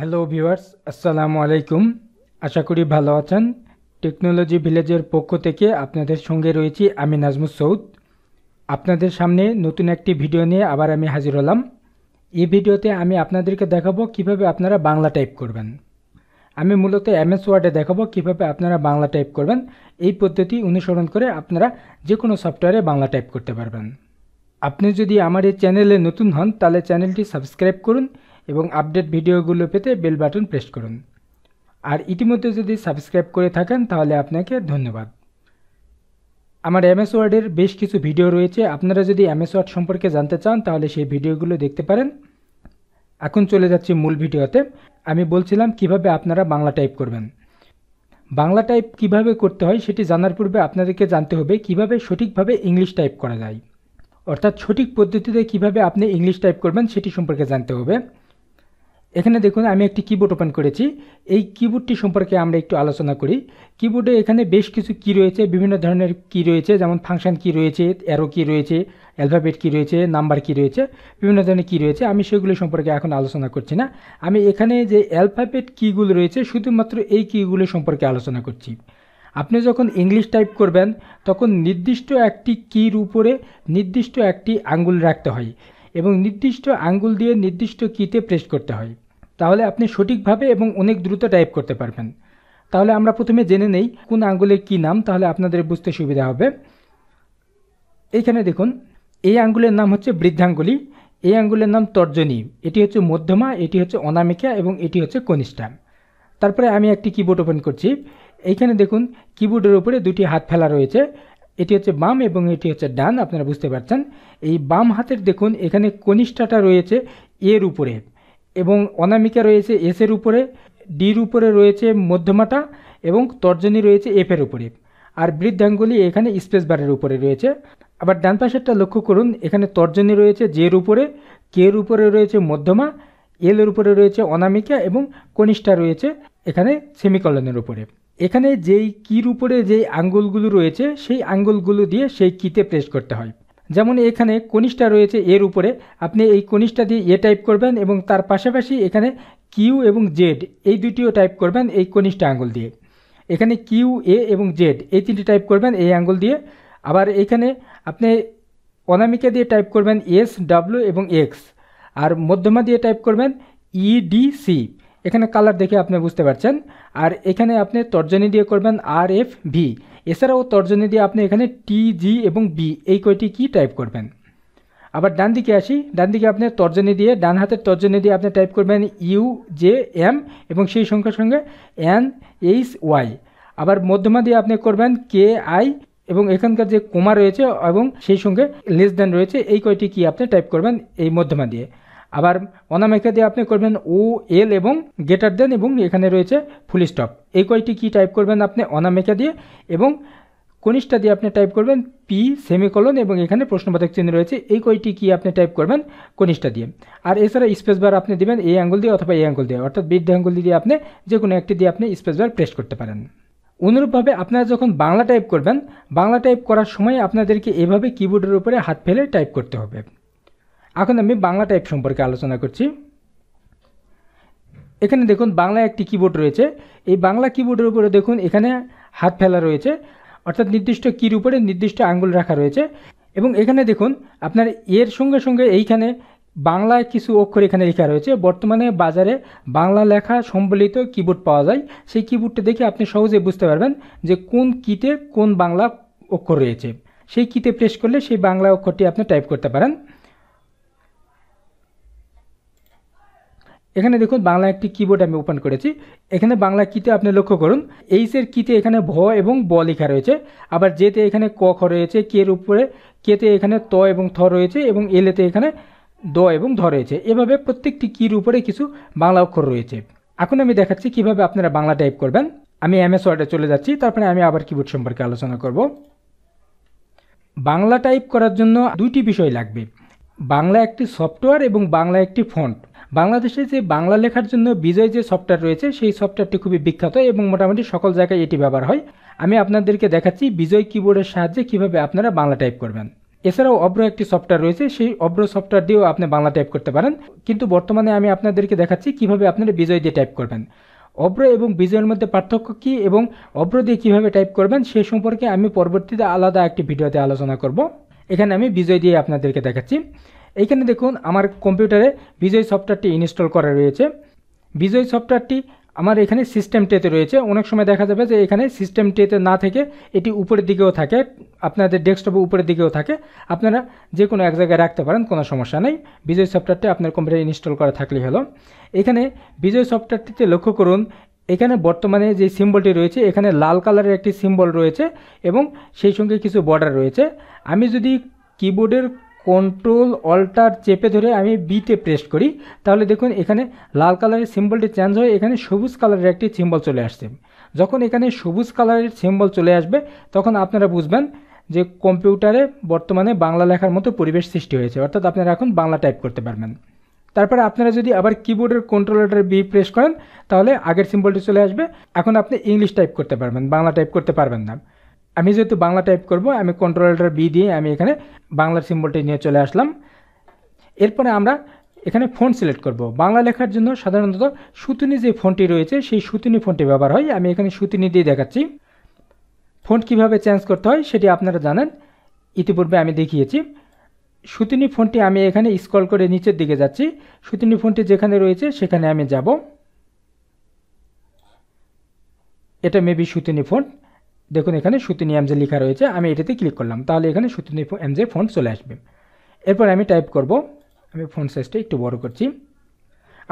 Hello viewers আসসালামু আলাইকুম আশা করি ভালো আছেন টেকনোলজি ভিলেজের পক্ষ থেকে আপনাদের সঙ্গে রয়েছি আমি নাজমুস সৌদ আপনাদের সামনে নতুন একটি ভিডিও নিয়ে আবার আমি হাজির হলাম এই ভিডিওতে আমি আপনাদেরকে দেখাবো কিভাবে আপনারা বাংলা টাইপ করবেন আমি মূলত এমএস ওয়ার্ডে দেখাবো কিভাবে আপনারা বাংলা টাইপ করবেন এই পদ্ধতি অনুসরণ করে আপনারা যে কোনো সফটওয়্যারে বাংলা টাইপ করতে পারবেন আপনি যদি আমার এই চ্যানেলে নতুন হন তাহলে চ্যানেলটি সাবস্ক্রাইব করুন এবং আপডেট ভিডিওগুলো পেতে বেল বাটন প্রেস করুন আর ইতিমধ্যে যদি সাবস্ক্রাইব করে থাকেন তাহলে আপনাকে ধন্যবাদ আমার এমএস ওয়ার্ডের বেশ কিছু ভিডিও রয়েছে আপনারা যদি এমএস ওয়ার্ড সম্পর্কে জানতে চান তাহলে সেই ভিডিওগুলো দেখতে পারেন এখন চলে যাচ্ছি মূল ভিডিওতে আমি বলছিলাম কিভাবে আপনারা বাংলা টাইপ করবেন বাংলা টাইপ কিভাবে করতে হয় সেটি জানার পূর্বে আপনাদেরকে জানতে হবে কিভাবে সঠিকভাবে ইংলিশ টাইপ করা যায় অর্থাৎ সঠিক পদ্ধতিতে কিভাবে আপনি ইংলিশ টাইপ করবেন সেটি সম্পর্কে জানতে হবে এখানে দেখুন আমি একটি কিবোর্ড ওপেন করেছি এই কিবোর্ডটি সম্পর্কে আমরা একটু আলোচনা করি কিবোর্ডে এখানে বেশ কিছু কি রয়েছে বিভিন্ন ধরনের কি রয়েছে যেমন ফাংশন কি রয়েছে অ্যারো কি রয়েছে অ্যালফাবেট কি রয়েছে নাম্বার কি রয়েছে বিভিন্ন ধরনের কি রয়েছে আমি সেগুলো সম্পর্কে এখন আলোচনা করছি না আমি এখানে যে অ্যালফাবেট কিগুলো রয়েছে শুধুমাত্র এই কিগুলো সম্পর্কে আলোচনা করছি আপনি যখন ইংলিশ টাইপ করবেন তখন নির্দিষ্ট একটি কির উপরে নির্দিষ্ট একটি আঙ্গুল রাখতে হয় এবং নির্দিষ্ট আঙ্গুল দিয়ে নির্দিষ্ট কিতে প্রেস করতে হয় তাহলে আপনি সঠিকভাবে এবং অনেক দ্রুত টাইপ করতে পারবেন তাহলে আমরা প্রথমে জেনে নেই কোন আঙ্গুলের কী নাম তাহলে আপনাদের বুঝতে সুবিধা হবে এইখানে দেখুন এই আঙ্গুলের নাম হচ্ছে বৃদ্ধাঙ্গুলি এই আঙ্গুলের নাম তর্জনী এটি হচ্ছে মধ্যমা এটি হচ্ছে অনামিকা এবং এটি হচ্ছে কনিষ্ঠা তারপরে আমি একটি কিবোর্ড ওপেন করছি এইখানে দেখুন কিবোর্ডের উপরে দুটি হাত ফেলা রয়েছে এটি হচ্ছে বাম এবং এটি হচ্ছে ডান আপনারা বুঝতে পারছেন এই বাম হাতের দেখুন এখানে কনিষ্ঠাটা রয়েছে এর উপরে এবং অনামিকা রয়েছে এসের উপরে ডির উপরে রয়েছে মধ্যমাটা এবং তর্জনী রয়েছে এফের উপরে আর বৃদ্ধাঙ্গুলি এখানে স্পেস বারের উপরে রয়েছে আবার ডান পাশেরটা লক্ষ্য করুন এখানে তর্জনী রয়েছে জের উপরে কের উপরে রয়েছে মধ্যমা এল এর উপরে রয়েছে অনামিকা এবং কনিষ্ঠা রয়েছে এখানে সেমিকলনের উপরে এখানে যেই কির উপরে যেই আঙ্গুলগুলো রয়েছে সেই আঙ্গুলগুলো দিয়ে সেই কিতে প্রেস করতে হয় যেমন এখানে কনিষ্ঠা রয়েছে এর উপরে আপনি এই কনিষ্ঠা দিয়ে এ টাইপ করবেন এবং তার পাশাপাশি এখানে কিউ এবং জেড এই দুটিও টাইপ করবেন এই কনিষ্ঠা আঙ্গুল দিয়ে এখানে কিউ এ এবং জেড এই তিনটি টাইপ করবেন এই আঙ্গুল দিয়ে আবার এখানে আপনি অনামিকা দিয়ে টাইপ করবেন এস ডাব্লু এবং এক্স আর মধ্যমা দিয়ে টাইপ করবেন ইডিসি e, এখানে কালার দেখে আপনি বুঝতে পারছেন আর এখানে আপনি তর্জনী দিয়ে করবেন আর এফ ভি এছাড়াও তর্জনী দিয়ে আপনি এখানে টি জি এবং বি এই কয়টি কি টাইপ করবেন আবার ডান দিকে আসি ডান দিকে আপনি তর্জনী দিয়ে ডান হাতের তর্জনী দিয়ে আপনি টাইপ করবেন ইউ জে এম এবং সেই সংখ্যার সঙ্গে এন এইচ ওয়াই আবার মধ্যমা দিয়ে আপনি করবেন কে আই এবং এখানকার যে কোমা রয়েছে এবং সেই সঙ্গে লেস দেন রয়েছে এই কয়টি কি আপনি টাইপ করবেন এই মধ্যমা দিয়ে আবার অনামিকা দিয়ে আপনি করবেন ও এল এবং গেটার দেন এবং এখানে রয়েছে ফুল স্টপ এই কয়টি কি টাইপ করবেন আপনি অনামিকা দিয়ে এবং কনিষ্ঠা দিয়ে আপনি টাইপ করবেন পি সেমিকলন এবং এখানে প্রশ্নবোধক চিহ্ন রয়েছে এই কয়টি কি আপনি টাইপ করবেন কনিষ্ঠা দিয়ে আর এছাড়া স্পেস বার আপনি দেবেন এই অ্যাঙ্গল দিয়ে অথবা এই অ্যাঙ্গল দিয়ে অর্থাৎ বৃদ্ধ অ্যাঙ্গল দিয়ে আপনি যে কোনো একটি দিয়ে আপনি স্পেস বার প্রেস করতে পারেন অনুরূপভাবে আপনারা যখন বাংলা টাইপ করবেন বাংলা টাইপ করার সময় আপনাদেরকে এভাবে কিবোর্ডের উপরে হাত ফেলে টাইপ করতে হবে এখন আমি বাংলা টাইপ সম্পর্কে আলোচনা করছি এখানে দেখুন বাংলা একটি কিবোর্ড রয়েছে এই বাংলা কিবোর্ডের উপরে দেখুন এখানে হাত ফেলা রয়েছে অর্থাৎ নির্দিষ্ট কির উপরে নির্দিষ্ট আঙ্গুল রাখা রয়েছে এবং এখানে দেখুন আপনার এর সঙ্গে সঙ্গে এইখানে বাংলায় কিছু অক্ষর এখানে লেখা রয়েছে বর্তমানে বাজারে বাংলা লেখা সম্বলিত কিবোর্ড পাওয়া যায় সেই কিবোর্ডটা দেখে আপনি সহজে বুঝতে পারবেন যে কোন কিতে কোন বাংলা অক্ষর রয়েছে সেই কিতে প্রেস করলে সেই বাংলা অক্ষরটি আপনি টাইপ করতে পারেন এখানে দেখুন বাংলা একটি কিবোর্ড আমি ওপেন করেছি এখানে বাংলা কিতে আপনি লক্ষ্য করুন এইসের কিতে এখানে ভ এবং ব লেখা রয়েছে আবার জেতে এখানে ক খ রয়েছে কের উপরে কেতে এখানে ত এবং থ রয়েছে এবং এলেতে এখানে দ এবং ধ রয়েছে এভাবে প্রত্যেকটি কির উপরে কিছু বাংলা অক্ষর রয়েছে এখন আমি দেখাচ্ছি কিভাবে আপনারা বাংলা টাইপ করবেন আমি এম এস ওয়ার্ডে চলে যাচ্ছি তারপরে আমি আবার কিবোর্ড সম্পর্কে আলোচনা করব বাংলা টাইপ করার জন্য দুইটি বিষয় লাগবে বাংলা একটি সফটওয়্যার এবং বাংলা একটি ফন্ট বাংলাদেশে যে বাংলা লেখার জন্য বিজয় যে সফটওয়্যার রয়েছে সেই সফটওয়্যারটি খুবই বিখ্যাত এবং মোটামুটি সকল জায়গায় এটি ব্যবহার হয় আমি আপনাদেরকে দেখাচ্ছি বিজয় কিবোর্ডের সাহায্যে কিভাবে আপনারা বাংলা টাইপ করবেন এছাড়াও অব্র একটি সফটওয়্যার রয়েছে সেই অব্র সফটওয়্যার দিয়েও আপনি বাংলা টাইপ করতে পারেন কিন্তু বর্তমানে আমি আপনাদেরকে দেখাচ্ছি কিভাবে আপনারা বিজয় দিয়ে টাইপ করবেন অব্র এবং বিজয়ের মধ্যে পার্থক্য কি এবং অব্র দিয়ে কীভাবে টাইপ করবেন সে সম্পর্কে আমি পরবর্তীতে আলাদা একটি ভিডিওতে আলোচনা করব এখানে আমি বিজয় দিয়ে আপনাদেরকে দেখাচ্ছি এইখানে দেখুন আমার কম্পিউটারে বিজয় সফটওয়্যারটি ইনস্টল করা রয়েছে বিজয় সফটওয়্যারটি আমার এখানে সিস্টেম টেতে রয়েছে অনেক সময় দেখা যাবে যে এখানে সিস্টেম টেতে না থেকে এটি উপরের দিকেও থাকে আপনাদের ডেস্কটপে উপরের দিকেও থাকে আপনারা যে কোনো এক জায়গায় রাখতে পারেন কোনো সমস্যা নেই বিজয় সফটওয়্যারটি আপনার কম্পিউটারে ইনস্টল করা থাকলে হলো এখানে বিজয় সফটওয়্যারটিতে লক্ষ্য করুন এখানে বর্তমানে যে সিম্বলটি রয়েছে এখানে লাল কালারের একটি সিম্বল রয়েছে এবং সেই সঙ্গে কিছু বর্ডার রয়েছে আমি যদি কিবোর্ডের কন্ট্রোল অল্টার চেপে ধরে আমি বিতে প্রেস করি তাহলে দেখুন এখানে লাল কালারের সিম্বলটি চেঞ্জ হয়ে এখানে সবুজ কালারের একটি সিম্বল চলে আসছে যখন এখানে সবুজ কালারের সিম্বল চলে আসবে তখন আপনারা বুঝবেন যে কম্পিউটারে বর্তমানে বাংলা লেখার মতো পরিবেশ সৃষ্টি হয়েছে অর্থাৎ আপনারা এখন বাংলা টাইপ করতে পারবেন তারপরে আপনারা যদি আবার কিবোর্ডের কন্ট্রোলারটার বি প্রেস করেন তাহলে আগের সিম্বলটি চলে আসবে এখন আপনি ইংলিশ টাইপ করতে পারবেন বাংলা টাইপ করতে পারবেন না আমি যেহেতু বাংলা টাইপ করব আমি কন্ট্রোলারটা বি দিয়ে আমি এখানে বাংলার সিম্বলটি নিয়ে চলে আসলাম এরপরে আমরা এখানে ফোন সিলেক্ট করব বাংলা লেখার জন্য সাধারণত সুতুনি যে ফোনটি রয়েছে সেই সুতুনি ফোনটি ব্যবহার হয় আমি এখানে সুতুনি দিয়ে দেখাচ্ছি ফোন কিভাবে চেঞ্জ করতে হয় সেটি আপনারা জানেন ইতিপূর্বে আমি দেখিয়েছি সুতিনি ফোনটি আমি এখানে স্ক্রল করে নিচের দিকে যাচ্ছি সুতিনি ফোনটি যেখানে রয়েছে সেখানে আমি যাব এটা মেবি সুতিনি ফোন দেখুন এখানে সুতিনি এমজে লেখা রয়েছে আমি এটাতে ক্লিক করলাম তাহলে এখানে সুতিনি এমজে ফোন চলে আসবে এরপর আমি টাইপ করব আমি ফোন সাইজটা একটু বড় করছি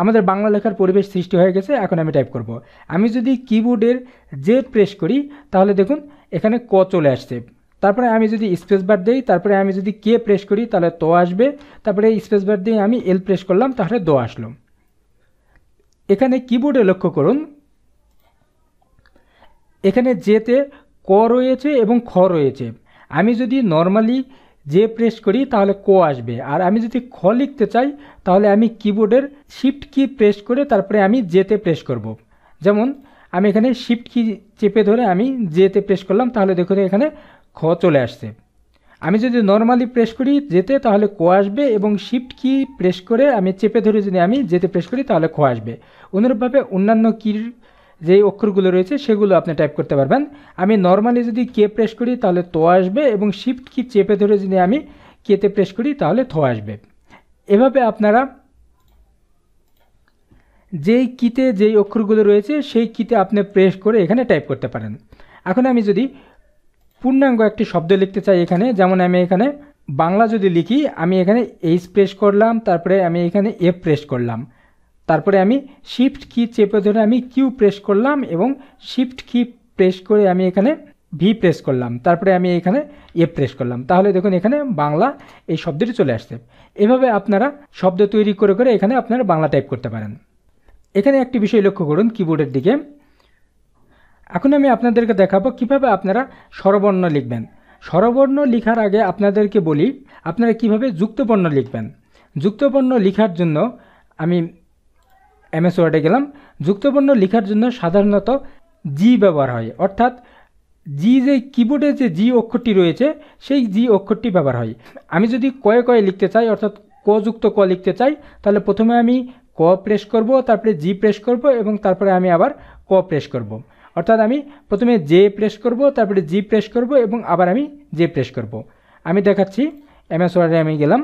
আমাদের বাংলা লেখার পরিবেশ সৃষ্টি হয়ে গেছে এখন আমি টাইপ করব। আমি যদি কিবোর্ডের জেড প্রেস করি তাহলে দেখুন এখানে ক চলে আসছে তারপরে আমি যদি স্পেস বার দিই তারপরে আমি যদি কে প্রেস করি তাহলে তো আসবে তারপরে স্পেস বার দিয়ে আমি এল প্রেস করলাম তাহলে দ আসলো এখানে কিবোর্ডে লক্ষ্য করুন এখানে যেতে ক রয়েছে এবং খ রয়েছে আমি যদি নর্মালি যে প্রেস করি তাহলে ক আসবে আর আমি যদি খ লিখতে চাই তাহলে আমি কিবোর্ডের শিফট কি প্রেস করে তারপরে আমি জেতে প্রেস করব। যেমন আমি এখানে শিফট কি চেপে ধরে আমি জেতে প্রেস করলাম তাহলে দেখুন এখানে খ চলে আসছে আমি যদি নর্মালি প্রেস করি যেতে তাহলে ক আসবে এবং শিফট কি প্রেস করে আমি চেপে ধরে যদি আমি যেতে প্রেস করি তাহলে খ আসবে অনুরূপভাবে অন্যান্য কির যেই অক্ষরগুলো রয়েছে সেগুলো আপনি টাইপ করতে পারবেন আমি নর্মালি যদি কে প্রেস করি তাহলে তো আসবে এবং শিফট কি চেপে ধরে যদি আমি কেতে প্রেস করি তাহলে থ আসবে এভাবে আপনারা যেই কিতে যেই অক্ষরগুলো রয়েছে সেই কিতে আপনি প্রেস করে এখানে টাইপ করতে পারেন এখন আমি যদি পূর্ণাঙ্গ একটি শব্দ লিখতে চাই এখানে যেমন আমি এখানে বাংলা যদি লিখি আমি এখানে এইচ প্রেস করলাম তারপরে আমি এখানে এফ প্রেস করলাম তারপরে আমি শিফট কি চেপে ধরে আমি কিউ প্রেস করলাম এবং শিফট কি প্রেস করে আমি এখানে ভি প্রেস করলাম তারপরে আমি এখানে এ প্রেস করলাম তাহলে দেখুন এখানে বাংলা এই শব্দটি চলে আসছে এভাবে আপনারা শব্দ তৈরি করে করে এখানে আপনারা বাংলা টাইপ করতে পারেন এখানে একটি বিষয় লক্ষ্য করুন কিবোর্ডের দিকে এখন আমি আপনাদেরকে দেখাবো কিভাবে আপনারা স্বরবর্ণ লিখবেন স্বরবর্ণ লিখার আগে আপনাদেরকে বলি আপনারা কিভাবে যুক্তবর্ণ লিখবেন যুক্তবর্ণ লিখার জন্য আমি এমএস ওয়ার্ডে গেলাম যুক্তবর্ণ লেখার জন্য সাধারণত জি ব্যবহার হয় অর্থাৎ জি যে কিবোর্ডে যে জি অক্ষরটি রয়েছে সেই জি অক্ষরটি ব্যবহার হয় আমি যদি কয়ে কয়ে লিখতে চাই অর্থাৎ ক যুক্ত ক লিখতে চাই তাহলে প্রথমে আমি ক প্রেস করব তারপরে জি প্রেস করব এবং তারপরে আমি আবার ক প্রেস করব। অর্থাৎ আমি প্রথমে জে প্রেস করব তারপরে জি প্রেস করব এবং আবার আমি জে প্রেস করব। আমি দেখাচ্ছি এমএস ওয়ার্ডে আমি গেলাম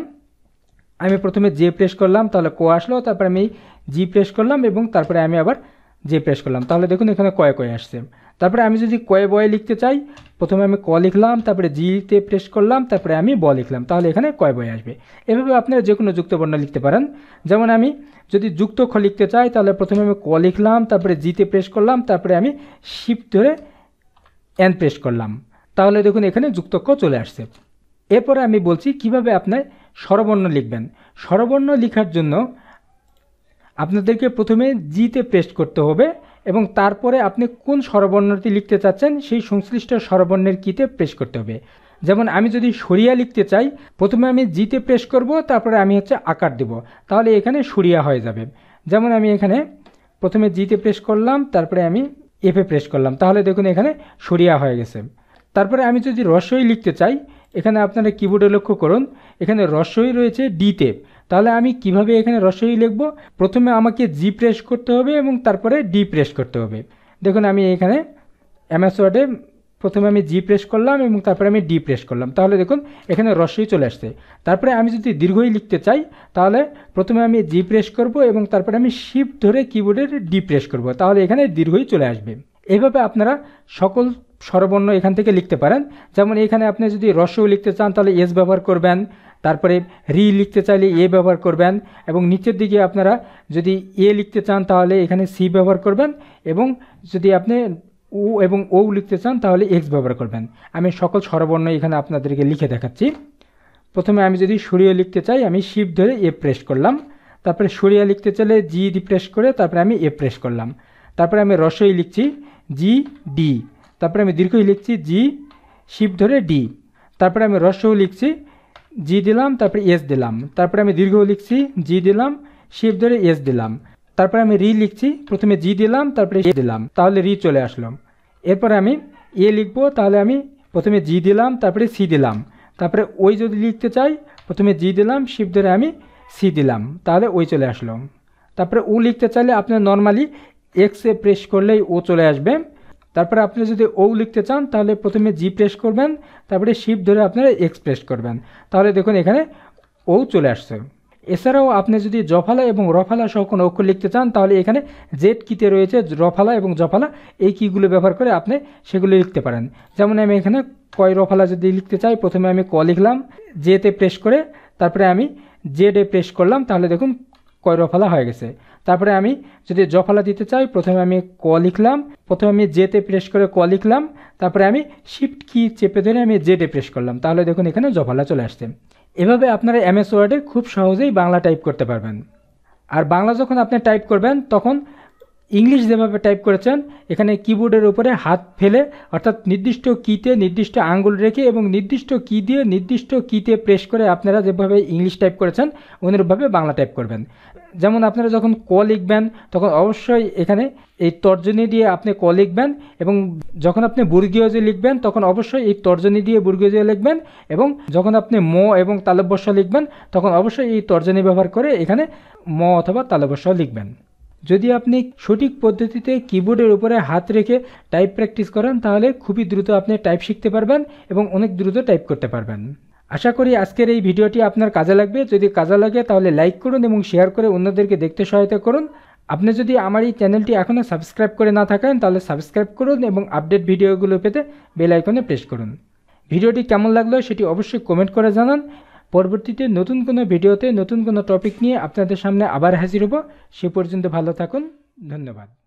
আমি প্রথমে জে প্রেস করলাম তাহলে কো আসলো তারপরে আমি জি প্রেস করলাম এবং তারপরে আমি আবার জে প্রেস করলাম তাহলে দেখুন এখানে কয়ে কয়ে আসছে তারপরে আমি যদি কয়ে বয়ে লিখতে চাই প্রথমে আমি ক লিখলাম তারপরে জিতে প্রেস করলাম তারপরে আমি ব লিখলাম তাহলে এখানে কয় বয়ে আসবে এভাবে আপনারা যে কোনো যুক্ত বর্ণ লিখতে পারেন যেমন আমি যদি যুক্ত খ লিখতে চাই তাহলে প্রথমে আমি ক লিখলাম তারপরে জিতে প্রেস করলাম তারপরে আমি শিফট ধরে এন প্রেস করলাম তাহলে দেখুন এখানে যুক্ত ক চলে আসছে এরপরে আমি বলছি কিভাবে আপনার স্বরবর্ণ লিখবেন স্বরবর্ণ লিখার জন্য আপনাদেরকে প্রথমে জিতে পেস্ট করতে হবে এবং তারপরে আপনি কোন স্বরবর্ণটি লিখতে চাচ্ছেন সেই সংশ্লিষ্ট স্বরবর্ণের কিতে প্রেস করতে হবে যেমন আমি যদি সরিয়া লিখতে চাই প্রথমে আমি জিতে প্রেস করব তারপরে আমি হচ্ছে আকার দেব তাহলে এখানে সরিয়া হয়ে যাবে যেমন আমি এখানে প্রথমে জিতে প্রেস করলাম তারপরে আমি এফে প্রেস করলাম তাহলে দেখুন এখানে সরিয়া হয়ে গেছে তারপরে আমি যদি রসই লিখতে চাই এখানে আপনারা কিবোর্ডে লক্ষ্য করুন এখানে রসই রয়েছে ডিতে তাহলে আমি কিভাবে এখানে রসই লিখব প্রথমে আমাকে জি প্রেস করতে হবে এবং তারপরে ডি প্রেস করতে হবে দেখুন আমি এখানে এমএস ওয়ার্ডে প্রথমে আমি জি প্রেস করলাম এবং তারপরে আমি ডি প্রেস করলাম তাহলে দেখুন এখানে রসই চলে আসছে তারপরে আমি যদি দীর্ঘই লিখতে চাই তাহলে প্রথমে আমি জি প্রেস করব এবং তারপরে আমি শিফট ধরে কিবোর্ডের ডি প্রেস করব তাহলে এখানে দীর্ঘই চলে আসবে এইভাবে আপনারা সকল স্বরবর্ণ এখান থেকে লিখতে পারেন যেমন এখানে আপনি যদি রসও লিখতে চান তাহলে এস ব্যবহার করবেন তারপরে রি লিখতে চাইলে এ ব্যবহার করবেন এবং নিচের দিকে আপনারা যদি এ লিখতে চান তাহলে এখানে সি ব্যবহার করবেন এবং যদি আপনি ও এবং ও লিখতে চান তাহলে এক্স ব্যবহার করবেন আমি সকল স্বরবর্ণ এখানে আপনাদেরকে লিখে দেখাচ্ছি প্রথমে আমি যদি সূর্য লিখতে চাই আমি শিপ ধরে এ প্রেস করলাম তারপরে সূর্য লিখতে চাইলে জি ডি প্রেস করে তারপরে আমি এ প্রেস করলাম তারপরে আমি রসই লিখছি জি ডি তারপরে আমি দীর্ঘই লিখছি জি শিপ ধরে ডি তারপরে আমি রসও লিখছি জি দিলাম তারপরে এস দিলাম তারপরে আমি দীর্ঘ লিখছি জি দিলাম শিফ ধরে এস দিলাম তারপরে আমি রি লিখছি প্রথমে জি দিলাম তারপরে এ দিলাম তাহলে রি চলে আসলাম এরপরে আমি এ লিখবো তাহলে আমি প্রথমে জি দিলাম তারপরে সি দিলাম তারপরে ওই যদি লিখতে চাই প্রথমে জি দিলাম শিব ধরে আমি সি দিলাম তাহলে ওই চলে আসলো তারপরে ও লিখতে চাইলে আপনার নর্মালি এক্সে প্রেস করলেই ও চলে আসবে তারপরে আপনি যদি ও লিখতে চান তাহলে প্রথমে জি প্রেস করবেন তারপরে শিপ ধরে আপনারা এক্স প্রেস করবেন তাহলে দেখুন এখানে ও চলে আসছে এছাড়াও আপনি যদি জফালা এবং রফালা সহ কোনো অক্ষর লিখতে চান তাহলে এখানে জেড কিতে রয়েছে রফালা এবং জফালা এই কীগুলো ব্যবহার করে আপনি সেগুলো লিখতে পারেন যেমন আমি এখানে কয় রফালা যদি লিখতে চাই প্রথমে আমি ক লিখলাম জেতে প্রেস করে তারপরে আমি জেডে প্রেস করলাম তাহলে দেখুন কয় রফালা হয়ে গেছে তারপরে আমি যদি জফালা দিতে চাই প্রথমে আমি ক লিখলাম প্রথমে আমি জেতে প্রেস করে ক লিখলাম তারপরে আমি শিফট কি চেপে ধরে আমি জেটে প্রেস করলাম তাহলে দেখুন এখানে জফালা চলে আসছে এভাবে আপনারা এমএস ওয়ার্ডে খুব সহজেই বাংলা টাইপ করতে পারবেন আর বাংলা যখন আপনি টাইপ করবেন তখন ইংলিশ যেভাবে টাইপ করেছেন এখানে কিবোর্ডের উপরে হাত ফেলে অর্থাৎ নির্দিষ্ট কীতে নির্দিষ্ট আঙ্গুল রেখে এবং নির্দিষ্ট কী দিয়ে নির্দিষ্ট কীতে প্রেস করে আপনারা যেভাবে ইংলিশ টাইপ করেছেন অনুরূপভাবে বাংলা টাইপ করবেন যেমন আপনারা যখন ক লিখবেন তখন অবশ্যই এখানে এই তর্জনী দিয়ে আপনি ক লিখবেন এবং যখন আপনি বুর্গীয় যে লিখবেন তখন অবশ্যই এই তর্জনী দিয়ে বুর্গীয় যে লিখবেন এবং যখন আপনি ম এবং তালব্যস্য লিখবেন তখন অবশ্যই এই তর্জনী ব্যবহার করে এখানে ম অথবা তালব্যস্য লিখবেন যদি আপনি সঠিক পদ্ধতিতে কিবোর্ডের উপরে হাত রেখে টাইপ প্র্যাকটিস করেন তাহলে খুবই দ্রুত আপনি টাইপ শিখতে পারবেন এবং অনেক দ্রুত টাইপ করতে পারবেন আশা করি আজকের এই ভিডিওটি আপনার কাজে লাগবে যদি কাজে লাগে তাহলে লাইক করুন এবং শেয়ার করে অন্যদেরকে দেখতে সহায়তা করুন আপনি যদি আমার এই চ্যানেলটি এখনও সাবস্ক্রাইব করে না থাকেন তাহলে সাবস্ক্রাইব করুন এবং আপডেট ভিডিওগুলো পেতে বেল আইকনে প্রেস করুন ভিডিওটি কেমন লাগলো সেটি অবশ্যই কমেন্ট করে জানান পরবর্তীতে নতুন কোনো ভিডিওতে নতুন কোনো টপিক নিয়ে আপনাদের সামনে আবার হাজির হব সে পর্যন্ত ভালো থাকুন ধন্যবাদ